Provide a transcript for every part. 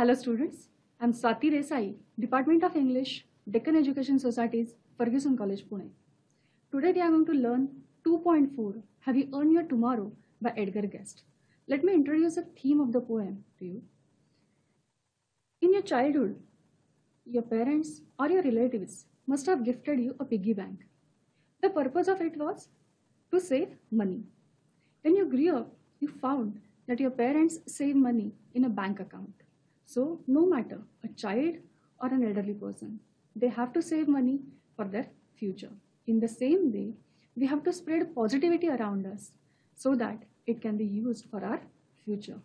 Hello students, I'm Swati Resai, Department of English, Deccan Education Societies, Ferguson College, Pune. Today we are going to learn 2.4, Have You Earned Your Tomorrow by Edgar Guest. Let me introduce the theme of the poem to you. In your childhood, your parents or your relatives must have gifted you a piggy bank. The purpose of it was to save money. When you grew up, you found that your parents save money in a bank account. So no matter a child or an elderly person, they have to save money for their future. In the same way, we have to spread positivity around us so that it can be used for our future,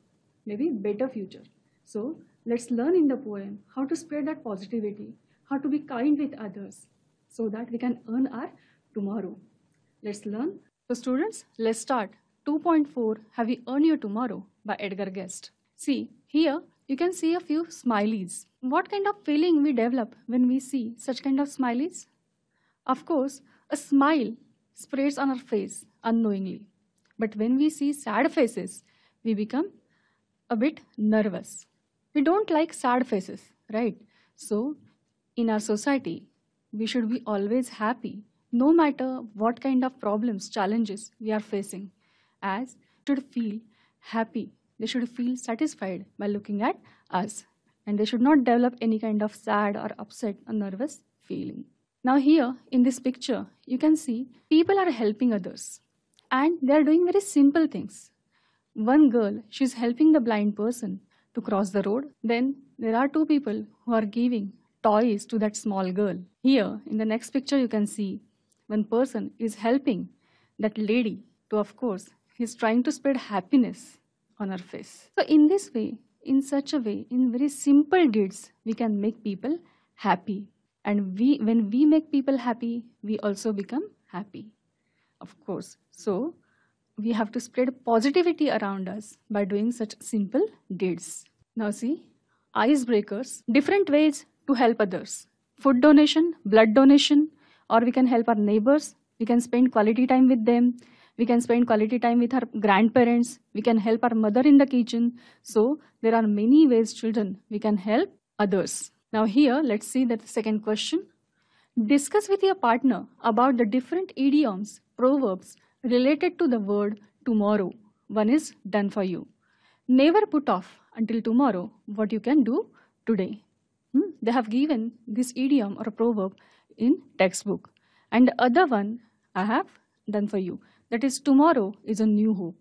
maybe better future. So let's learn in the poem how to spread that positivity, how to be kind with others so that we can earn our tomorrow. Let's learn. So students, let's start. 2.4 Have You Earned Your Tomorrow by Edgar Guest. See, here you can see a few smileys. What kind of feeling we develop when we see such kind of smileys? Of course, a smile spreads on our face unknowingly. But when we see sad faces, we become a bit nervous. We don't like sad faces, right? So, in our society, we should be always happy, no matter what kind of problems, challenges we are facing, as should feel happy they should feel satisfied by looking at us. And they should not develop any kind of sad or upset or nervous feeling. Now here in this picture, you can see people are helping others. And they are doing very simple things. One girl, she's helping the blind person to cross the road. Then there are two people who are giving toys to that small girl. Here in the next picture, you can see one person is helping that lady to, of course, he's trying to spread happiness on our face. So in this way, in such a way, in very simple deeds, we can make people happy. And we, when we make people happy, we also become happy, of course. So we have to spread positivity around us by doing such simple deeds. Now see, icebreakers, different ways to help others. Food donation, blood donation, or we can help our neighbors. We can spend quality time with them we can spend quality time with our grandparents, we can help our mother in the kitchen. So there are many ways children, we can help others. Now here, let's see the second question. Discuss with your partner about the different idioms, proverbs related to the word tomorrow. One is done for you. Never put off until tomorrow what you can do today. Hmm? They have given this idiom or proverb in textbook. And the other one I have done for you that is tomorrow is a new hope.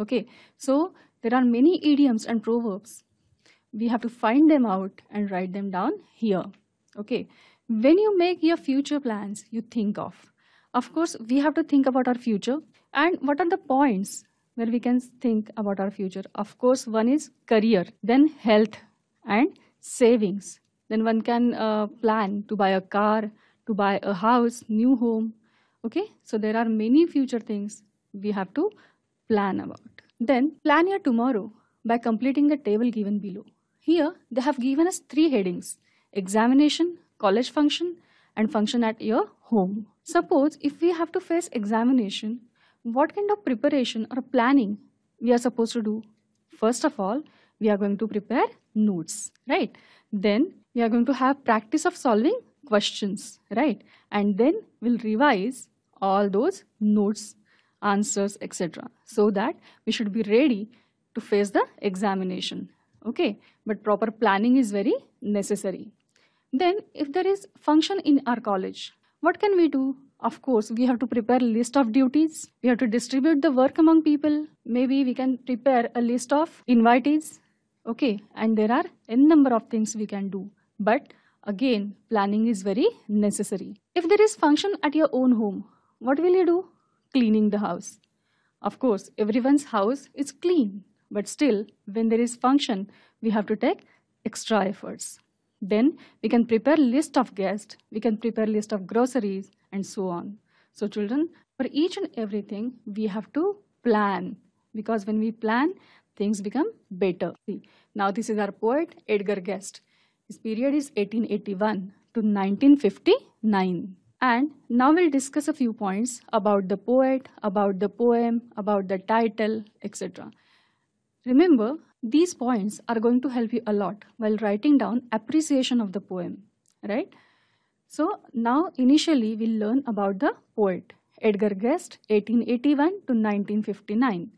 Okay, so there are many idioms and proverbs. We have to find them out and write them down here. Okay, when you make your future plans, you think of. Of course, we have to think about our future and what are the points where we can think about our future. Of course, one is career, then health and savings. Then one can uh, plan to buy a car, to buy a house, new home, okay so there are many future things we have to plan about then plan your tomorrow by completing the table given below here they have given us three headings examination college function and function at your home suppose if we have to face examination what kind of preparation or planning we are supposed to do first of all we are going to prepare notes right then we are going to have practice of solving questions right and then we'll revise all those notes, answers, etc. So that we should be ready to face the examination. Okay, but proper planning is very necessary. Then if there is function in our college, what can we do? Of course, we have to prepare list of duties. We have to distribute the work among people. Maybe we can prepare a list of invitees. Okay, and there are n number of things we can do. But again, planning is very necessary. If there is function at your own home, what will you do? Cleaning the house. Of course, everyone's house is clean, but still, when there is function, we have to take extra efforts. Then we can prepare list of guests, we can prepare list of groceries, and so on. So children, for each and everything, we have to plan because when we plan, things become better. Now this is our poet, Edgar Guest. His period is 1881 to 1959. And now we'll discuss a few points about the poet, about the poem, about the title, etc. Remember, these points are going to help you a lot while writing down appreciation of the poem, right? So now initially we'll learn about the poet, Edgar Guest, 1881 to 1959.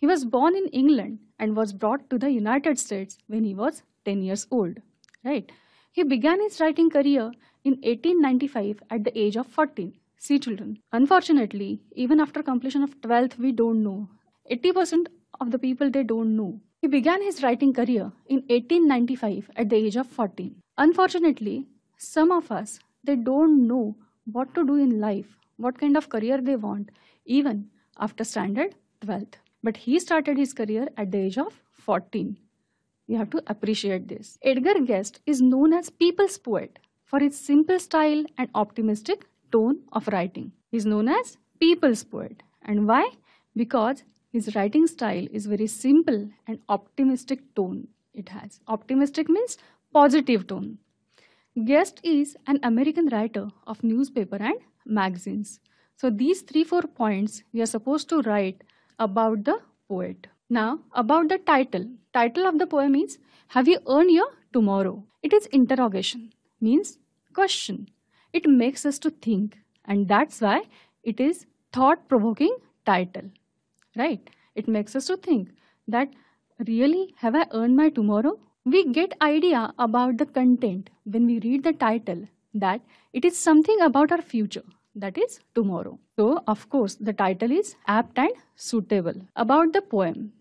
He was born in England and was brought to the United States when he was 10 years old, right? He began his writing career in 1895 at the age of 14. See children. Unfortunately, even after completion of 12th, we don't know. 80% of the people they don't know. He began his writing career in 1895 at the age of 14. Unfortunately, some of us they don't know what to do in life, what kind of career they want, even after standard 12th. But he started his career at the age of 14. You have to appreciate this. Edgar Guest is known as people's poet for his simple style and optimistic tone of writing. He is known as people's poet. And why? Because his writing style is very simple and optimistic tone it has. Optimistic means positive tone. Guest is an American writer of newspaper and magazines. So these three, four points we are supposed to write about the poet. Now about the title. Title of the poem is Have you earned your tomorrow? It is interrogation. Means question. It makes us to think and that's why it is thought-provoking title, right? It makes us to think that really have I earned my tomorrow? We get idea about the content when we read the title that it is something about our future that is tomorrow. So of course the title is apt and suitable. About the poem,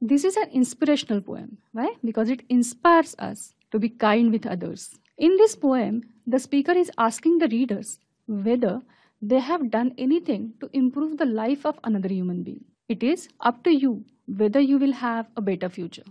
this is an inspirational poem. Why? Because it inspires us to be kind with others. In this poem, the speaker is asking the readers whether they have done anything to improve the life of another human being. It is up to you whether you will have a better future.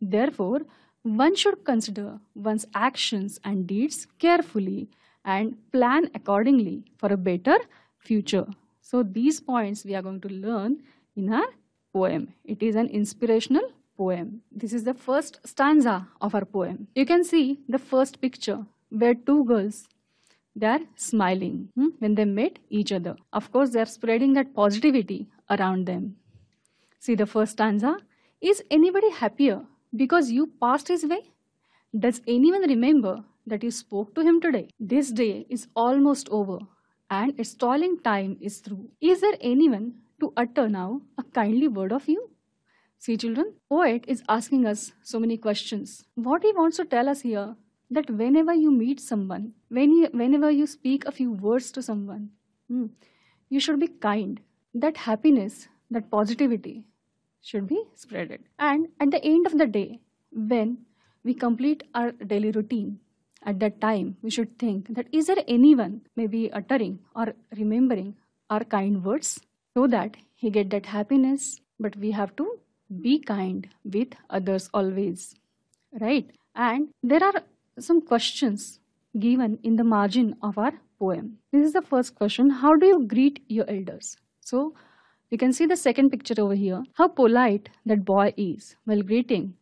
Therefore, one should consider one's actions and deeds carefully and plan accordingly for a better future. So these points we are going to learn in our poem. It is an inspirational poem. This is the first stanza of our poem. You can see the first picture where two girls they are smiling hmm, when they meet each other. Of course, they are spreading that positivity around them. See the first stanza. Is anybody happier because you passed his way? Does anyone remember that you spoke to him today? This day is almost over and its tolling time is through. Is there anyone to utter now a kindly word of you? See children, poet is asking us so many questions. What he wants to tell us here that whenever you meet someone, when you, whenever you speak a few words to someone, hmm, you should be kind. That happiness, that positivity should be spreaded. And at the end of the day, when we complete our daily routine, at that time we should think that is there anyone maybe uttering or remembering our kind words so that he get that happiness but we have to be kind with others always right and there are some questions given in the margin of our poem this is the first question how do you greet your elders so you can see the second picture over here how polite that boy is while greeting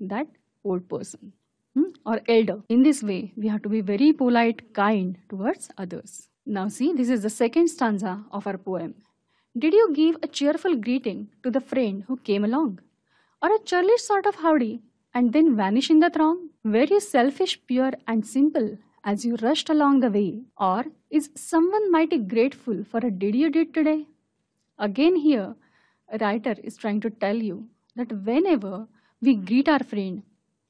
that old person hmm? or elder in this way we have to be very polite kind towards others now see this is the second stanza of our poem did you give a cheerful greeting to the friend who came along? Or a churlish sort of howdy and then vanish in the throng? Were you selfish, pure, and simple as you rushed along the way? Or is someone mighty grateful for a did you did today? Again, here, a writer is trying to tell you that whenever we greet our friend,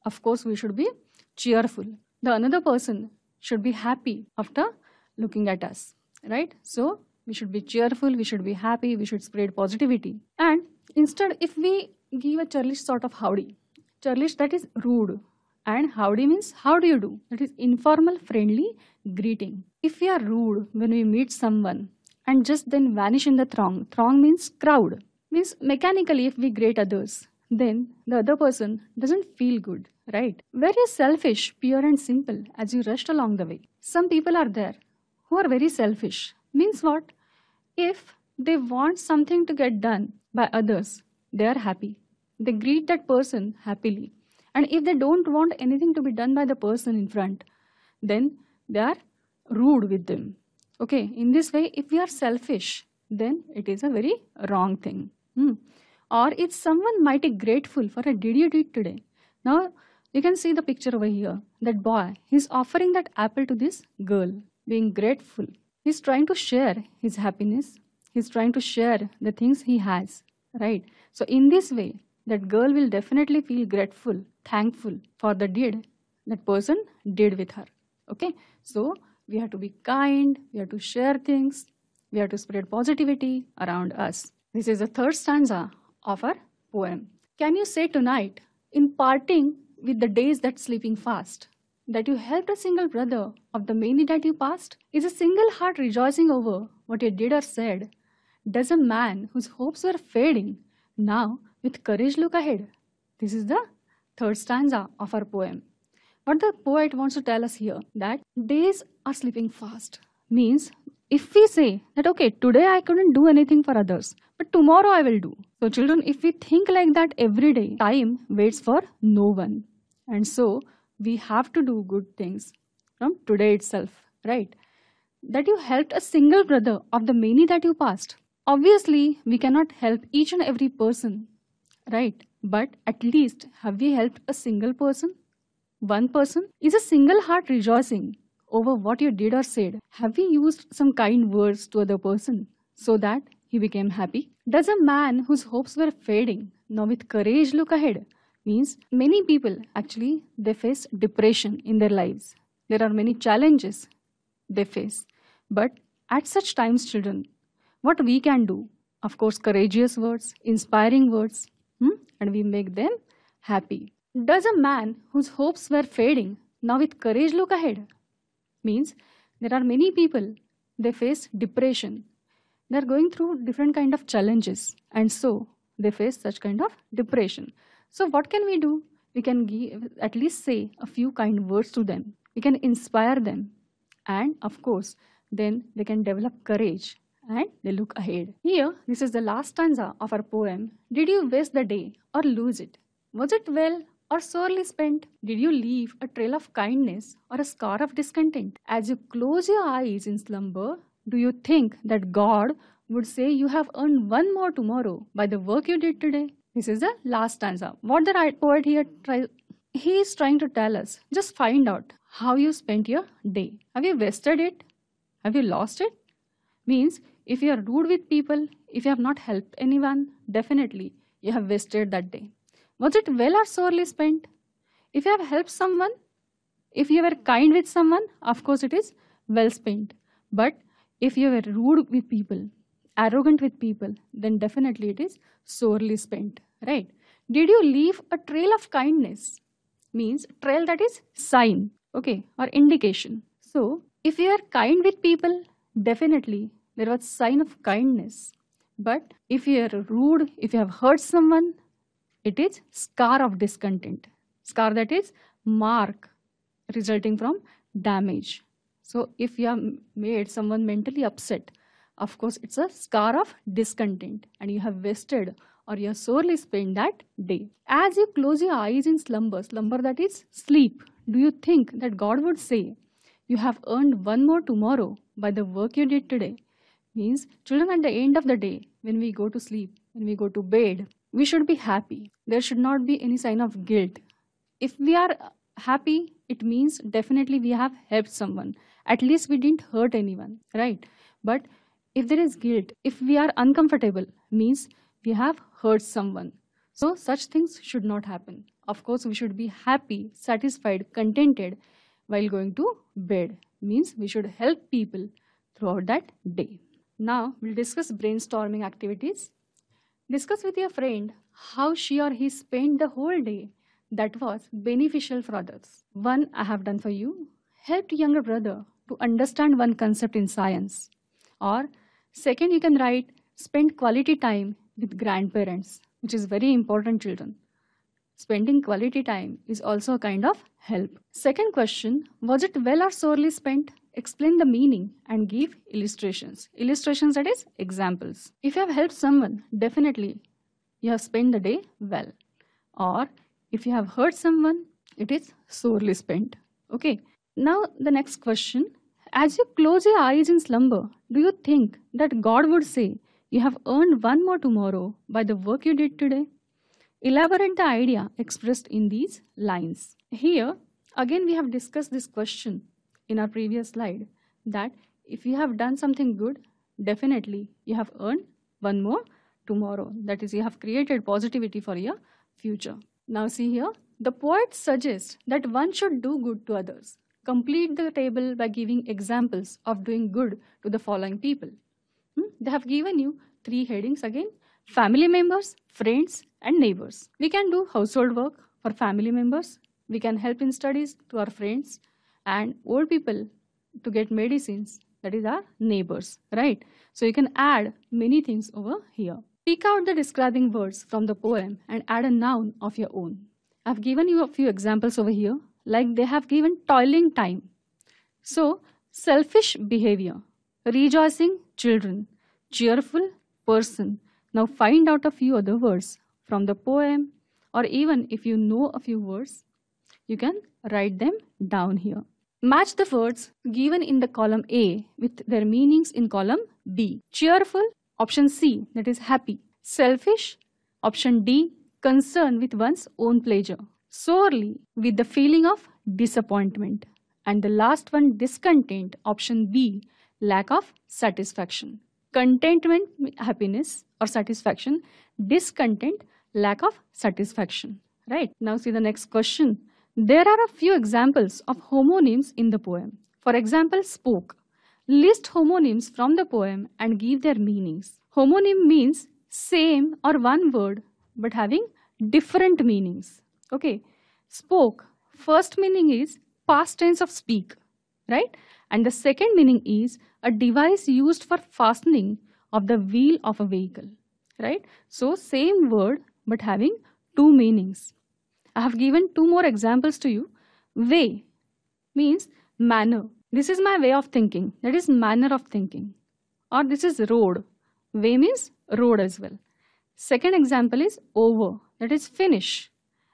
of course, we should be cheerful. The another person should be happy after looking at us, right? So, we should be cheerful, we should be happy, we should spread positivity. And instead, if we give a churlish sort of howdy, churlish that is rude, and howdy means how do you do? That is informal, friendly greeting. If we are rude when we meet someone and just then vanish in the throng, throng means crowd, means mechanically if we greet others, then the other person doesn't feel good, right? Very selfish, pure and simple as you rushed along the way. Some people are there who are very selfish. Means what? If they want something to get done by others, they are happy. They greet that person happily. And if they don't want anything to be done by the person in front, then they are rude with them. Okay, in this way, if we are selfish, then it is a very wrong thing. Hmm. Or if someone mighty grateful for a did you did today. Now, you can see the picture over here. That boy, he's offering that apple to this girl, being grateful. He's trying to share his happiness. He's trying to share the things he has, right? So in this way, that girl will definitely feel grateful, thankful for the deed that person did with her. Okay? So we have to be kind, we have to share things, we have to spread positivity around us. This is the third stanza of our poem. Can you say tonight, in parting with the days that sleeping fast, that you helped a single brother of the many that you passed? Is a single heart rejoicing over what you did or said? Does a man whose hopes were fading now with courage look ahead? This is the third stanza of our poem. What the poet wants to tell us here that days are slipping fast means if we say that okay today I couldn't do anything for others but tomorrow I will do. So children if we think like that every day time waits for no one and so we have to do good things from today itself, right? That you helped a single brother of the many that you passed. Obviously, we cannot help each and every person, right? But at least have we helped a single person? One person? Is a single heart rejoicing over what you did or said? Have we used some kind words to other person so that he became happy? Does a man whose hopes were fading now with courage look ahead means many people actually they face depression in their lives there are many challenges they face but at such times children what we can do of course courageous words inspiring words hmm? and we make them happy does a man whose hopes were fading now with courage look ahead means there are many people they face depression they are going through different kind of challenges and so they face such kind of depression so what can we do? We can give, at least say a few kind words to them. We can inspire them. And of course, then they can develop courage and they look ahead. Here, this is the last stanza of our poem. Did you waste the day or lose it? Was it well or sorely spent? Did you leave a trail of kindness or a scar of discontent? As you close your eyes in slumber, do you think that God would say you have earned one more tomorrow by the work you did today? This is the last stanza. What the poet here tries, he is trying to tell us, just find out how you spent your day. Have you wasted it? Have you lost it? Means if you are rude with people, if you have not helped anyone, definitely you have wasted that day. Was it well or sorely spent? If you have helped someone, if you were kind with someone, of course it is well spent. But if you were rude with people, arrogant with people, then definitely it is sorely spent, right? Did you leave a trail of kindness? Means trail that is sign, okay, or indication. So, if you are kind with people, definitely there was sign of kindness. But if you are rude, if you have hurt someone, it is scar of discontent. Scar that is mark resulting from damage. So if you have made someone mentally upset, of course, it's a scar of discontent and you have wasted or you have sorely spent that day. As you close your eyes in slumber, slumber that is sleep, do you think that God would say, You have earned one more tomorrow by the work you did today? Means, children, at the end of the day, when we go to sleep, when we go to bed, we should be happy. There should not be any sign of guilt. If we are happy, it means definitely we have helped someone. At least we didn't hurt anyone, right? But if there is guilt, if we are uncomfortable, means we have hurt someone. So such things should not happen. Of course, we should be happy, satisfied, contented while going to bed. Means we should help people throughout that day. Now, we'll discuss brainstorming activities. Discuss with your friend how she or he spent the whole day that was beneficial for others. One I have done for you helped younger brother to understand one concept in science or Second, you can write, spend quality time with grandparents, which is very important children. Spending quality time is also a kind of help. Second question, was it well or sorely spent? Explain the meaning and give illustrations. Illustrations that is examples. If you have helped someone, definitely you have spent the day well. Or if you have hurt someone, it is sorely spent. Okay. Now the next question, as you close your eyes in slumber, do you think that God would say, You have earned one more tomorrow by the work you did today? Elaborate the idea expressed in these lines. Here, again, we have discussed this question in our previous slide that if you have done something good, definitely you have earned one more tomorrow. That is, you have created positivity for your future. Now, see here, the poet suggests that one should do good to others. Complete the table by giving examples of doing good to the following people. Hmm? They have given you three headings again. Family members, friends and neighbors. We can do household work for family members. We can help in studies to our friends and old people to get medicines that is our neighbors, right? So you can add many things over here. Pick out the describing words from the poem and add a noun of your own. I've given you a few examples over here like they have given toiling time. So, selfish behavior, rejoicing children, cheerful person. Now find out a few other words from the poem or even if you know a few words, you can write them down here. Match the words given in the column A with their meanings in column B. Cheerful, option C, that is happy. Selfish, option D, concern with one's own pleasure sorely with the feeling of disappointment. And the last one, discontent, option B, lack of satisfaction. Contentment, happiness or satisfaction, discontent, lack of satisfaction. Right, now see the next question. There are a few examples of homonyms in the poem. For example, spoke. List homonyms from the poem and give their meanings. Homonym means same or one word but having different meanings. Okay, spoke, first meaning is past tense of speak, right? And the second meaning is a device used for fastening of the wheel of a vehicle, right? So same word but having two meanings. I have given two more examples to you. Way means manner. This is my way of thinking. That is manner of thinking. Or this is road. Way means road as well. Second example is over. That is finish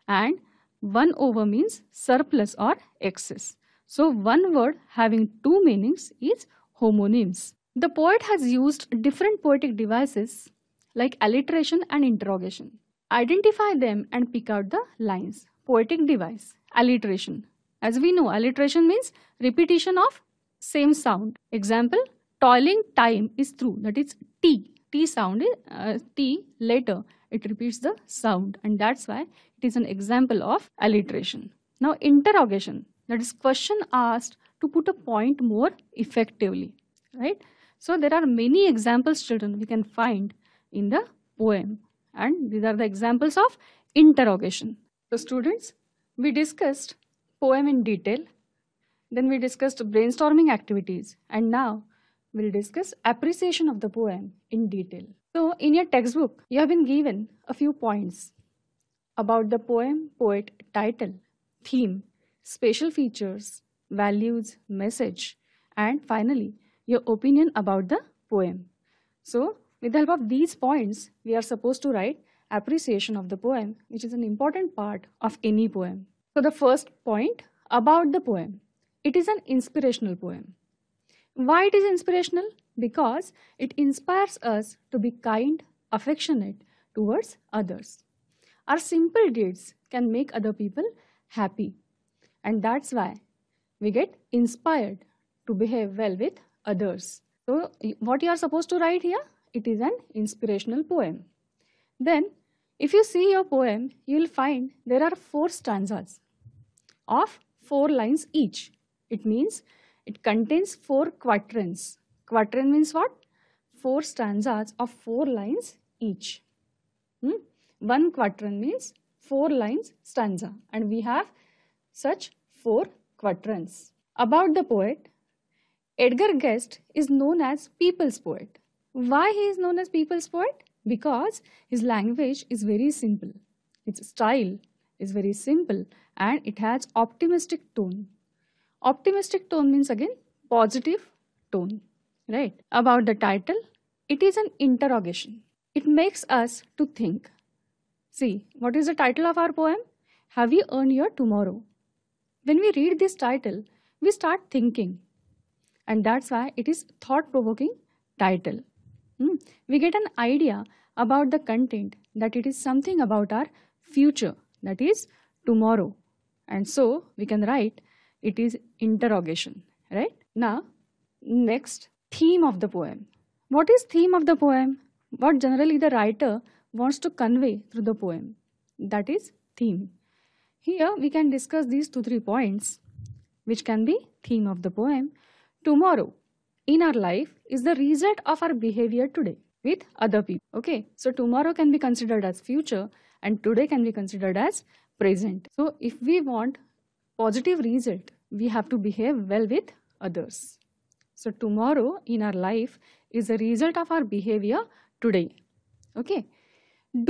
and 1 over means surplus or excess. So one word having two meanings is homonyms. The poet has used different poetic devices like alliteration and interrogation. Identify them and pick out the lines. Poetic device, alliteration. As we know, alliteration means repetition of same sound. Example, toiling time is through, that is T. T sound is uh, T letter it repeats the sound and that's why it is an example of alliteration. Now interrogation that is question asked to put a point more effectively right. So there are many examples children we can find in the poem and these are the examples of interrogation. So students we discussed poem in detail then we discussed brainstorming activities and now we'll discuss appreciation of the poem in detail. So in your textbook, you have been given a few points about the poem, poet, title, theme, special features, values, message, and finally, your opinion about the poem. So with the help of these points, we are supposed to write appreciation of the poem, which is an important part of any poem. So the first point about the poem, it is an inspirational poem. Why it is inspirational? because it inspires us to be kind, affectionate towards others. Our simple deeds can make other people happy. And that's why we get inspired to behave well with others. So what you are supposed to write here? It is an inspirational poem. Then if you see your poem, you will find there are four stanzas of four lines each. It means it contains four quatrains Quatrain means what? Four stanzas of four lines each. Hmm? One quatrain means four lines stanza and we have such four quatrains. About the poet, Edgar Guest is known as people's poet. Why he is known as people's poet? Because his language is very simple. Its style is very simple and it has optimistic tone. Optimistic tone means again positive tone right? About the title, it is an interrogation. It makes us to think. See, what is the title of our poem? Have you earned your tomorrow? When we read this title, we start thinking. And that's why it is thought-provoking title. Hmm? We get an idea about the content that it is something about our future, that is tomorrow. And so we can write it is interrogation, right? Now, next theme of the poem. What is theme of the poem? What generally the writer wants to convey through the poem. That is theme. Here we can discuss these two, three points which can be theme of the poem. Tomorrow in our life is the result of our behavior today with other people. Okay, so tomorrow can be considered as future and today can be considered as present. So if we want positive result, we have to behave well with others. So tomorrow in our life is a result of our behavior today. Okay.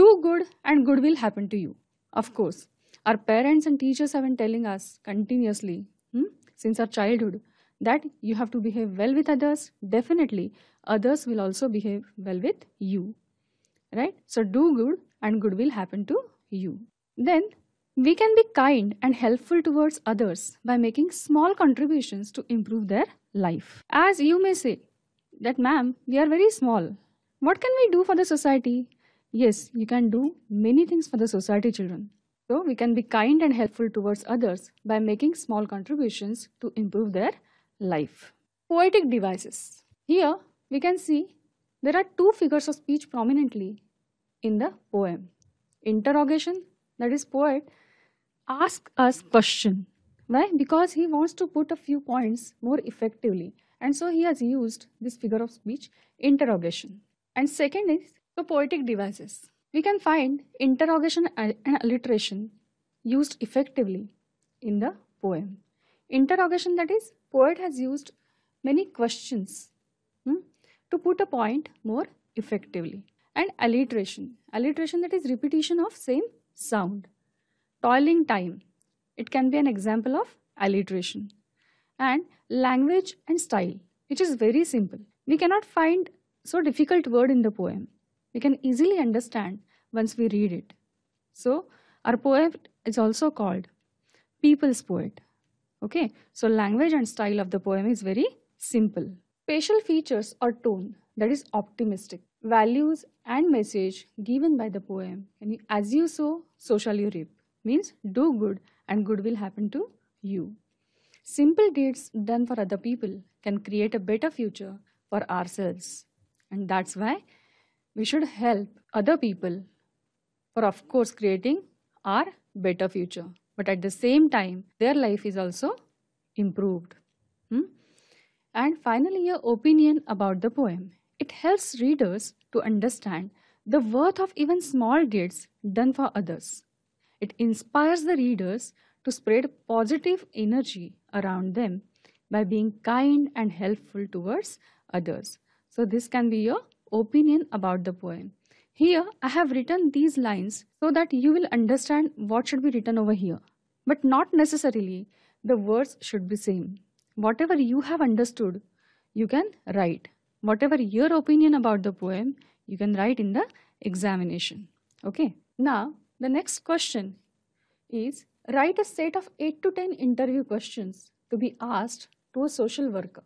Do good and good will happen to you. Of course, our parents and teachers have been telling us continuously hmm, since our childhood that you have to behave well with others. Definitely, others will also behave well with you. Right? So do good and good will happen to you. Then we can be kind and helpful towards others by making small contributions to improve their life. As you may say, that ma'am, we are very small. What can we do for the society? Yes, you can do many things for the society, children. So, we can be kind and helpful towards others by making small contributions to improve their life. Poetic devices. Here, we can see there are two figures of speech prominently in the poem. Interrogation, that is poet, asks us question. Why? Because he wants to put a few points more effectively and so he has used this figure of speech interrogation. And second is the poetic devices. We can find interrogation and alliteration used effectively in the poem. Interrogation that is poet has used many questions hmm, to put a point more effectively and alliteration. Alliteration that is repetition of same sound. Toiling time it can be an example of alliteration. And language and style, which is very simple. We cannot find so difficult word in the poem. We can easily understand once we read it. So our poet is also called people's poet. Okay, so language and style of the poem is very simple. Facial features or tone that is optimistic. Values and message given by the poem. And As you sow, so shall you reap means do good and good will happen to you. Simple deeds done for other people can create a better future for ourselves. And that's why we should help other people for, of course, creating our better future. But at the same time, their life is also improved. Hmm? And finally, your opinion about the poem. It helps readers to understand the worth of even small deeds done for others. It inspires the readers to spread positive energy around them by being kind and helpful towards others. So this can be your opinion about the poem. Here I have written these lines so that you will understand what should be written over here. But not necessarily the words should be same. Whatever you have understood, you can write. Whatever your opinion about the poem, you can write in the examination. Okay. Now the next question is write a set of 8 to 10 interview questions to be asked to a social worker.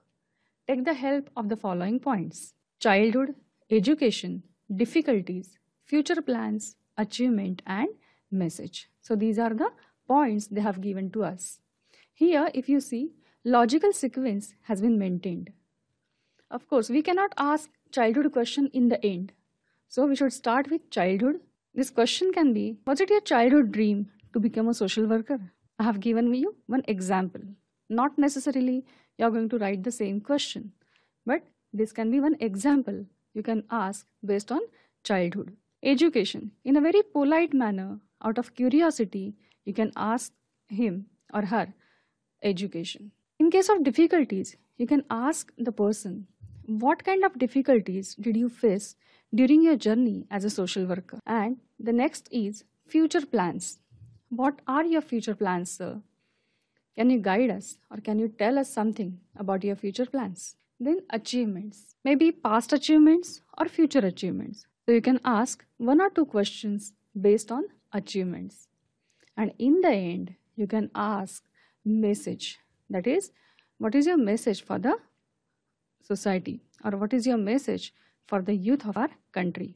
Take the help of the following points. Childhood, education, difficulties, future plans, achievement and message. So these are the points they have given to us. Here if you see logical sequence has been maintained. Of course we cannot ask childhood question in the end. So we should start with childhood this question can be Was it your childhood dream to become a social worker? I have given you one example. Not necessarily you are going to write the same question, but this can be one example you can ask based on childhood. Education. In a very polite manner, out of curiosity, you can ask him or her education. In case of difficulties, you can ask the person, What kind of difficulties did you face during your journey as a social worker. And the next is future plans. What are your future plans, sir? Can you guide us or can you tell us something about your future plans? Then achievements, maybe past achievements or future achievements. So you can ask one or two questions based on achievements. And in the end, you can ask message. That is, what is your message for the society or what is your message for the youth of our country.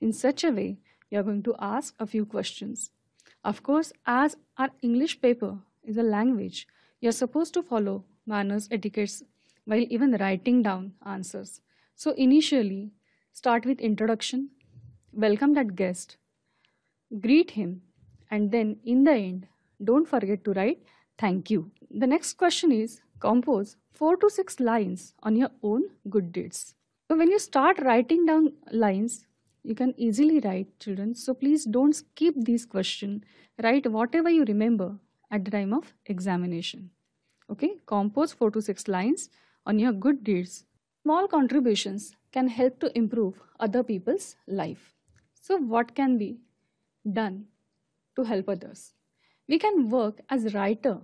In such a way, you are going to ask a few questions. Of course, as our English paper is a language, you are supposed to follow manners, etiquettes, while even writing down answers. So initially, start with introduction, welcome that guest, greet him, and then in the end, don't forget to write thank you. The next question is compose 4 to 6 lines on your own good deeds. So when you start writing down lines, you can easily write children. So please don't skip these question. Write whatever you remember at the time of examination. Okay, compose 4 to 6 lines on your good deeds. Small contributions can help to improve other people's life. So what can be done to help others? We can work as writer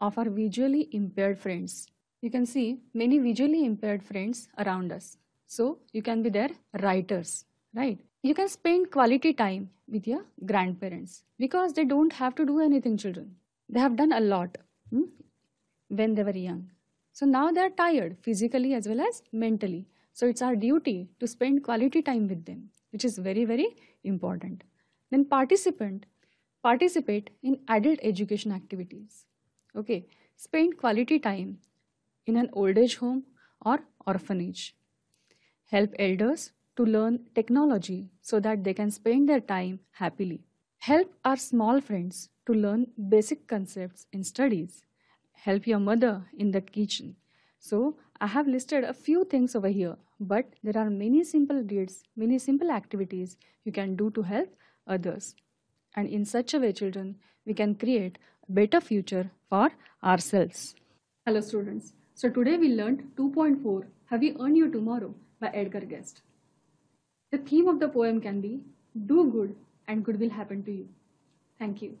of our visually impaired friends. You can see many visually impaired friends around us. So you can be their writers, right? You can spend quality time with your grandparents because they don't have to do anything, children. They have done a lot hmm, when they were young. So now they are tired physically as well as mentally. So it's our duty to spend quality time with them, which is very, very important. Then participant, participate in adult education activities. Okay, spend quality time in an old age home or orphanage. Help elders to learn technology so that they can spend their time happily. Help our small friends to learn basic concepts in studies. Help your mother in the kitchen. So I have listed a few things over here, but there are many simple deeds, many simple activities you can do to help others. And in such a way, children, we can create a better future for ourselves. Hello students. So today we learned 2.4. Have you earned your tomorrow? by Edgar Guest. The theme of the poem can be Do Good and Good Will Happen to You. Thank you.